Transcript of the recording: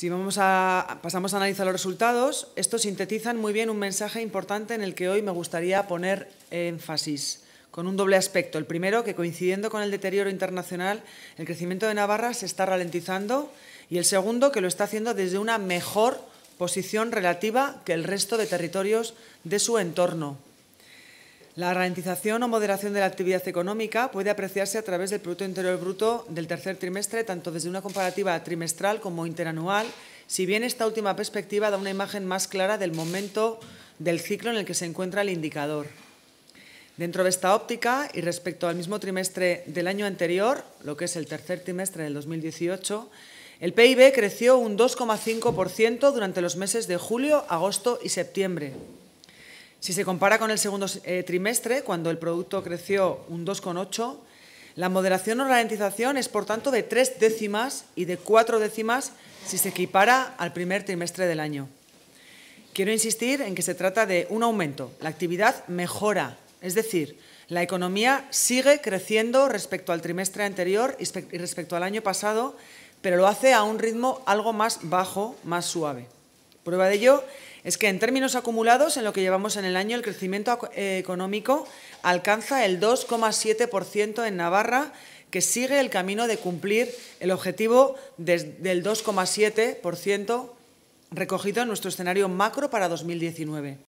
Si vamos a, pasamos a analizar los resultados, estos sintetizan muy bien un mensaje importante en el que hoy me gustaría poner énfasis, con un doble aspecto. El primero, que coincidiendo con el deterioro internacional, el crecimiento de Navarra se está ralentizando y el segundo, que lo está haciendo desde una mejor posición relativa que el resto de territorios de su entorno. La ralentización o moderación de la actividad económica puede apreciarse a través del Producto Interior Bruto del tercer trimestre, tanto desde una comparativa trimestral como interanual, si bien esta última perspectiva da una imagen más clara del momento del ciclo en el que se encuentra el indicador. Dentro de esta óptica y respecto al mismo trimestre del año anterior, lo que es el tercer trimestre del 2018, el PIB creció un 2,5% durante los meses de julio, agosto y septiembre. Si se compara con el segundo eh, trimestre, cuando el producto creció un 2,8, la moderación o ralentización es, por tanto, de tres décimas y de cuatro décimas si se equipara al primer trimestre del año. Quiero insistir en que se trata de un aumento. La actividad mejora, es decir, la economía sigue creciendo respecto al trimestre anterior y respecto al año pasado, pero lo hace a un ritmo algo más bajo, más suave. Prueba de ello es que en términos acumulados, en lo que llevamos en el año, el crecimiento eh, económico alcanza el 2,7% en Navarra, que sigue el camino de cumplir el objetivo del 2,7% recogido en nuestro escenario macro para 2019.